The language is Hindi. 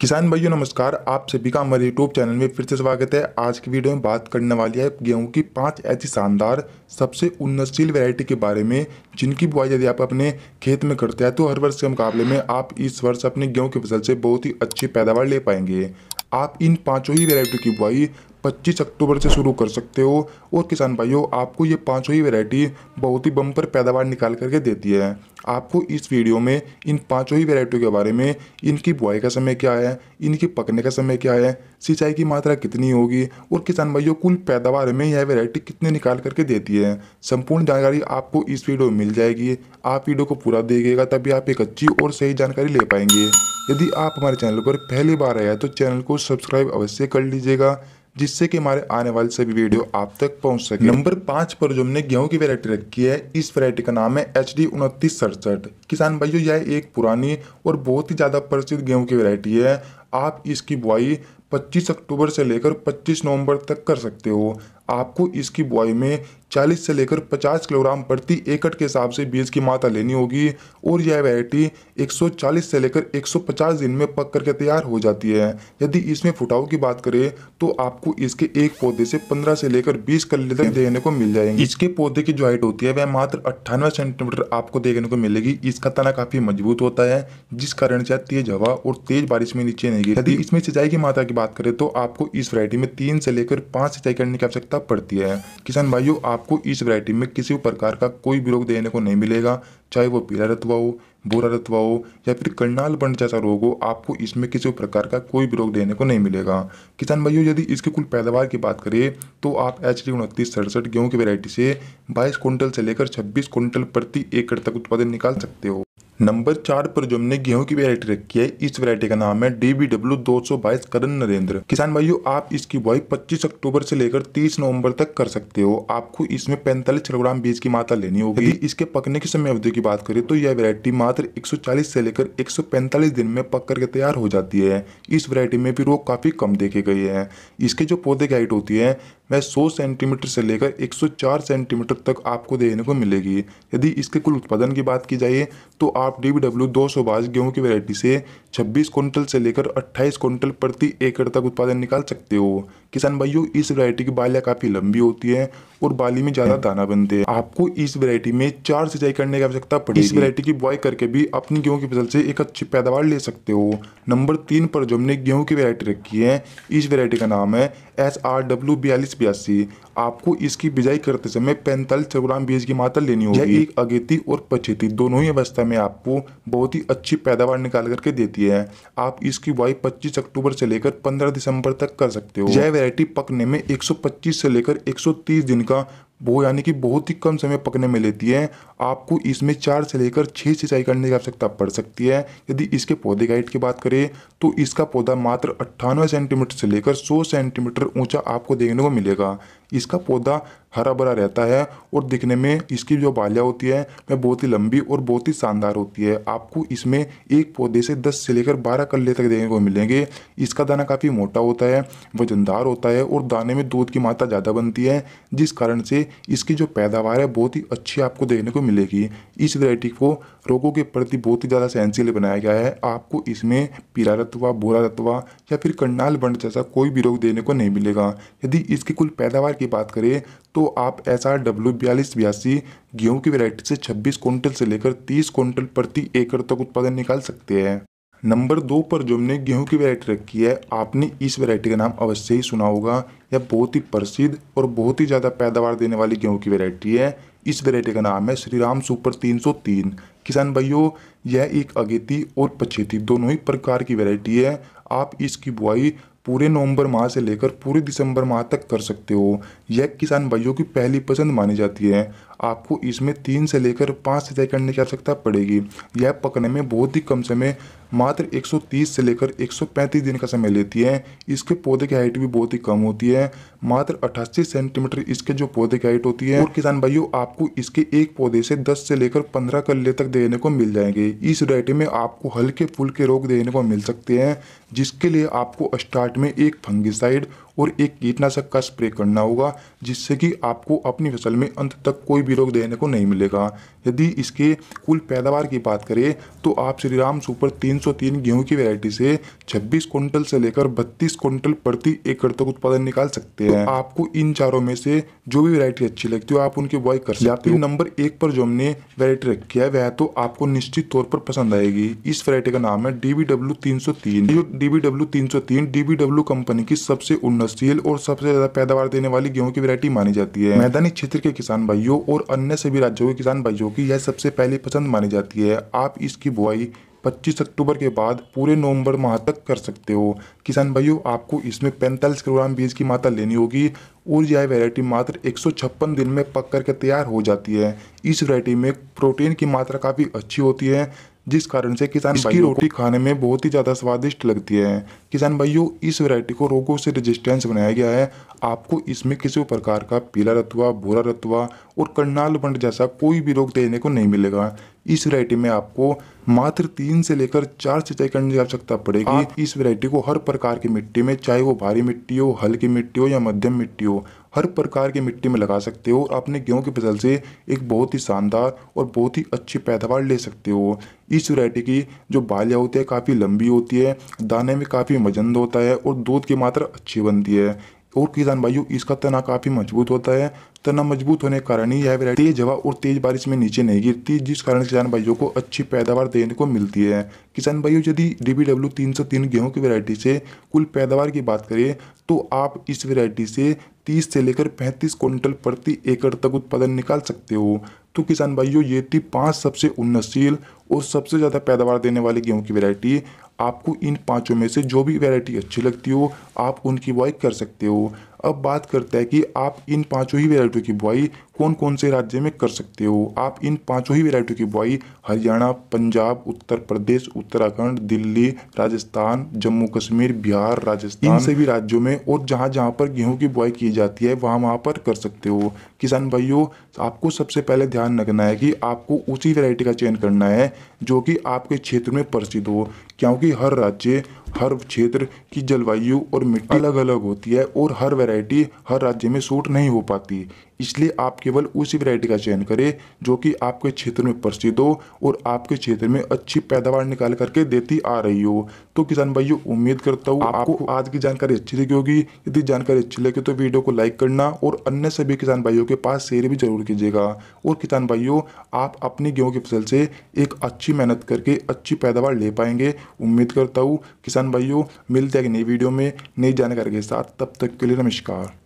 किसान भाइयों नमस्कार आप सभी का हमारे यूट्यूब चैनल में फिर से स्वागत है आज की वीडियो में बात करने वाली है गेहूं की पांच ऐसी शानदार सबसे उन्नतशील वैरायटी के बारे में जिनकी बुआई यदि आप अपने खेत में करते हैं तो हर वर्ष के मुकाबले में आप इस वर्ष अपने गेहूं की फसल से बहुत ही अच्छी पैदावार ले पाएंगे आप इन पाँचों ही वेरायटी की बुआई 25 अक्टूबर से शुरू कर सकते हो और किसान भाइयों आपको ये पाँचों ही वेरायटी बहुत ही बम्पर पैदावार निकाल करके देती है आपको इस वीडियो में इन पाँचों ही वेरायटियों के बारे में इनकी बुआई का समय क्या है इनकी पकने का समय क्या है सिंचाई की मात्रा कितनी होगी और किसान भाइयों कुल पैदावार में यह वेरायटी कितने निकाल करके देती है संपूर्ण जानकारी आपको इस वीडियो में मिल जाएगी आप वीडियो को पूरा देखिएगा तभी आप एक अच्छी और सही जानकारी ले पाएंगे यदि आप हमारे चैनल पर पहली बार आया तो चैनल को सब्सक्राइब अवश्य कर लीजिएगा जिससे कि हमारे आने वाले सभी वीडियो आप तक पहुंच सके नंबर पाँच पर जो हमने गेहूं की वैरायटी रखी है इस वैरायटी का नाम है एच डी किसान भाइयों यह एक पुरानी और बहुत ही ज़्यादा प्रसिद्ध गेहूं की वैरायटी है आप इसकी बुआई 25 अक्टूबर से लेकर 25 नवंबर तक कर सकते हो आपको इसकी बुआई में 40 से लेकर 50 किलोग्राम प्रति एकड़ के हिसाब से बीज की मात्रा लेनी होगी और यह वैरायटी 140 से लेकर 150 दिन में पक करके तैयार हो जाती है यदि इसमें फुटाव की बात करें तो आपको इसके एक पौधे से 15 से लेकर 20 कल तक देखने को मिल जाएंगे इसके पौधे की जो हाइट होती है वह मात्र अट्ठानवे सेंटीमीटर आपको देखने को मिलेगी इसका तना काफी मजबूत होता है जिस कारण से तेज हवा और तेज बारिश में नीचे नहीं यदि इसमें सिंचाई की मात्रा की बात करें तो आपको इस वरायटी में तीन से लेकर पांच सिंचाई करने की आवश्यकता पड़ती है किसान भाइयों आप आपको इस वैरायटी में किसी भी प्रकार का कोई भी रोग देने को नहीं मिलेगा चाहे वो पीला रतवा हो बोरा रतवा हो या फिर करनाल बंड जैसा रोग हो आपको इसमें किसी भी प्रकार का कोई भी रोग देने को नहीं मिलेगा किसान भाइयों यदि इसकी कुल पैदावार की बात करें तो आप एच डी उनतीस सड़सठ गेहूँ की वैरायटी से बाईस क्विंटल से लेकर छब्बीस क्विंटल प्रति एकड़ तक उत्पादन निकाल सकते हो नंबर चार पर जो हमने गेहूं की वैरायटी रखी है इस वैरायटी का नाम है डी बी डब्ल्यू दो सौ बाईस करण नरेंद्र किसान भाइयों आप इसकी बुआई 25 अक्टूबर से लेकर 30 नवंबर तक कर सकते हो आपको इसमें पैंतालीस किलोग्राम बीज की मात्रा लेनी होगी यदि इसके पकने की समय अवधि की बात करें तो यह वेरायटी मात्र एक से लेकर एक दिन में पक करके तैयार हो जाती है इस वेरायटी में भी रोग काफी कम देखे गए हैं इसके जो पौधे की हाइट होती है वह 100 सेंटीमीटर से लेकर 104 सेंटीमीटर तक आपको देखने को मिलेगी यदि इसके कुल उत्पादन की बात की जाए तो आप डी बी डब्ल्यू दो सौ बाईस गेहूँ की वैरायटी से 26 क्विंटल से लेकर 28 क्विंटल प्रति एकड़ तक उत्पादन निकाल सकते हो किसान भाइयों इस वैरायटी की बालियाँ काफ़ी लंबी होती है और बाली में ज़्यादा हम्म। दाना बनते हैं आपको इस वैरायटी में चार सिंचाई करने की आवश्यकता पड़ेगी इस वैरायटी की बुआई करके भी अपनी गेहूं की फसल से एक अच्छी पैदावार ले सकते हो नंबर तीन पर जो हमने गेहूँ की वैरायटी रखी है इस वैरायटी का नाम है एस आर डब्ल्यू बयालीस बयासी आपको इसकी बिजाई करते समय पैंतालीस ग्राम बीज की मात्रा लेनी होगी एक अगेती और पछेती दोनों ही अवस्था में आपको बहुत ही अच्छी पैदावार निकाल करके देती है आप इसकी बुआई पच्चीस अक्टूबर से लेकर पंद्रह दिसंबर तक कर सकते हो यह वैरायटी पकने में 125 से लेकर 130 दिन का वो यानी कि बहुत ही कम समय पकने में लेती है आपको इसमें चार से लेकर छः सिंचाई करने की आवश्यकता पड़ सकती है यदि इसके पौधे का हाइट की बात करें तो इसका पौधा मात्र अट्ठानवे सेंटीमीटर से लेकर सौ सेंटीमीटर ऊंचा आपको देखने को मिलेगा इसका पौधा हरा भरा रहता है और दिखने में इसकी जो बालियाँ होती है वह बहुत ही लंबी और बहुत ही शानदार होती है आपको इसमें एक पौधे से दस से लेकर बारह कल्ले तक देखने को मिलेंगे इसका दाना काफ़ी मोटा होता है वजनदार होता है और दाने में दूध की मात्रा ज़्यादा बनती है जिस कारण से इसकी जो पैदावार है बहुत ही अच्छी आपको देखने को मिलेगी इस वैरायटी को रोगों के प्रति बहुत ही ज़्यादा सेंसिटिव बनाया गया है आपको इसमें पीला रतवा बोरा रतवा या फिर कंडाल बंड जैसा कोई भी रोग देने को नहीं मिलेगा यदि इसकी कुल पैदावार की बात करें तो आप एस आर डब्ल्यू बयालीस बयासी गेहूँ की वैरायटी से छब्बीस क्विंटल से लेकर तीस क्विंटल प्रति एकड़ तक उत्पादन निकाल सकते हैं नंबर दो पर जो हमने गेहूं की वैरायटी रखी है आपने इस वैरायटी का नाम अवश्य ही सुना होगा यह बहुत ही प्रसिद्ध और बहुत ही ज़्यादा पैदावार देने वाली गेहूं की वैरायटी है इस वैरायटी का नाम है श्री राम सुपर 303 किसान भाइयों यह एक अगेती और पछेती दोनों ही प्रकार की वैरायटी है आप इसकी बुआई पूरे नवंबर माह से लेकर पूरे दिसंबर माह तक कर सकते हो यह किसान भाइयों की पहली पसंद मानी जाती है आपको इसमें तीन से लेकर पाँच सिंचाई करने की आवश्यकता पड़ेगी यह पकने में बहुत ही कम समय मात्र 130 से लेकर 135 दिन का समय लेती है इसके पौधे की हाइट भी बहुत ही कम होती है मात्र 88 सेंटीमीटर इसके जो पौधे की हाइट होती है और किसान भाइयों आपको इसके एक पौधे से 10 से लेकर 15 कल्ले तक देने को मिल जाएंगे इस वरायटी में आपको हल्के के रोग देने को मिल सकते हैं जिसके लिए आपको स्टार्ट में एक फंगिसाइड और एक कीटनाशक का स्प्रे करना होगा जिससे कि आपको अपनी फसल में अंत तक कोई रोग देखने को नहीं मिलेगा यदि इसके कुल पैदावार की बात करें तो आप श्री राम सुपर 303 गेहूं की वैरायटी से 26 क्विंटल से लेकर 32 क्विंटल प्रति एकड़ तक उत्पादन निकाल सकते हैं तो आपको इन चारों में से जो भी वैरायटी अच्छी लगती हो आप उनके बॉय कर सकते हो नंबर एक पर जो हमने वैरायटी रखी है वह तो आपको निश्चित तौर पर पसंद आएगी इस वैरायटी का नाम है डीबीडब्ल्यू तीन सौ तीन डीबीडब्ल्यू तीन सौ तीन डीबी कंपनी की सबसे उन्नतशील और सबसे ज्यादा पैदावार देने वाली गेहूँ की वेरायटी मानी जाती है मैदानी क्षेत्र के किसान भाइयों और और अन्य सभी राज्यों के किसान भाइयों की यह सबसे पहली पसंद मानी जाती है आप इसकी बुआई 25 अक्टूबर के बाद पूरे नवंबर माह तक कर सकते हो किसान भाइयों आपको इसमें पैंतालीस किलोग्राम बीज की मात्रा लेनी होगी और यह वैरायटी मात्र एक दिन में पक के तैयार हो जाती है इस वैरायटी में प्रोटीन की मात्रा काफ़ी अच्छी होती है जिस कारण से किसान इसकी रोटी खाने में बहुत ही ज़्यादा स्वादिष्ट लगती है किसान भाइयों इस वैरायटी को रोगों से रेजिस्टेंस बनाया गया है आपको इसमें किसी प्रकार का पीला रतुआ भूरा रतुआ और करनाल बंड जैसा कोई भी रोग देखने को नहीं मिलेगा इस वैरायटी में आपको मात्र तीन से लेकर चार सिंचाई करने की आवश्यकता पड़ेगी इस वैरायटी को हर प्रकार की मिट्टी में चाहे वो भारी मिट्टी हो हल्की मिट्टी हो या मध्यम मिट्टी हो हर प्रकार की मिट्टी में लगा सकते हो और अपने गेहूँ की फसल से एक बहुत ही शानदार और बहुत ही अच्छी पैदावार ले सकते हो इस वरायटी की जो बालियाँ होती है काफ़ी लंबी होती है दाने में काफ़ी मजंद होता है और दूध की मात्रा अच्छी बनती है और किसान भाइयों इसका तना काफ़ी मजबूत होता है तना मजबूत होने के कारण ही यह वैरायटी तेज हवा और तेज बारिश में नीचे नहीं गिरती जिस कारण किसान भाइयों को अच्छी पैदावार देने को मिलती है किसान भाइयों यदि डी बी डब्ल्यू तीन सौ तीन गेहूँ की वैरायटी से कुल पैदावार की बात करें तो आप इस वैरायटी से 30 से लेकर 35 क्विंटल प्रति एकड़ तक उत्पादन निकाल सकते हो तो किसान भाइयों ये थी पांच सबसे उन्नतशील और सबसे ज़्यादा पैदावार देने वाली गेहूं की वैरायटी आपको इन पाँचों में से जो भी वैरायटी अच्छी लगती हो आप उनकी बुआई कर सकते हो अब बात करते हैं कि आप इन पाँचों ही वैरायटियों की बुआई कौन कौन से राज्य में कर सकते हो आप इन पाँचों ही वैरायटियों की बुआई हरियाणा पंजाब उत्तर प्रदेश उत्तराखंड दिल्ली राजस्थान जम्मू कश्मीर बिहार राजस्थान इन सभी राज्यों में और जहाँ जहाँ पर गेहूँ की बुआई की जाती है वहाँ वहाँ पर कर सकते हो किसान भाइयों आपको सबसे पहले ध्यान रखना है कि आपको उसी वैरायटी का चयन करना है जो कि आपके क्षेत्र में प्रसिद्ध हो क्योंकि हर राज्य हर क्षेत्र की जलवायु और मिट्टी अलग अलग होती है और हर वैरायटी हर राज्य में सूट नहीं हो पाती इसलिए आप केवल उसी वैरायटी का चयन करें जो कि आपके क्षेत्र में प्रसिद्ध हो और आपके क्षेत्र में अच्छी पैदावार निकाल करके देती आ रही हो तो किसान भाइयों उम्मीद करता हूँ आपको आज की जानकारी अच्छी लगी होगी यदि जानकारी अच्छी लगे तो वीडियो को लाइक करना और अन्य सभी किसान भाइयों के पास शेयर भी जरूर कीजिएगा और किसान भाइयों आप अपनी गेहूँ की फसल से एक अच्छी मेहनत करके अच्छी पैदावार ले पाएंगे उम्मीद करता हूँ किसान किसान भाइयों मिलते हैं नई वीडियो में नई जानकारी के साथ तब तक के लिए नमस्कार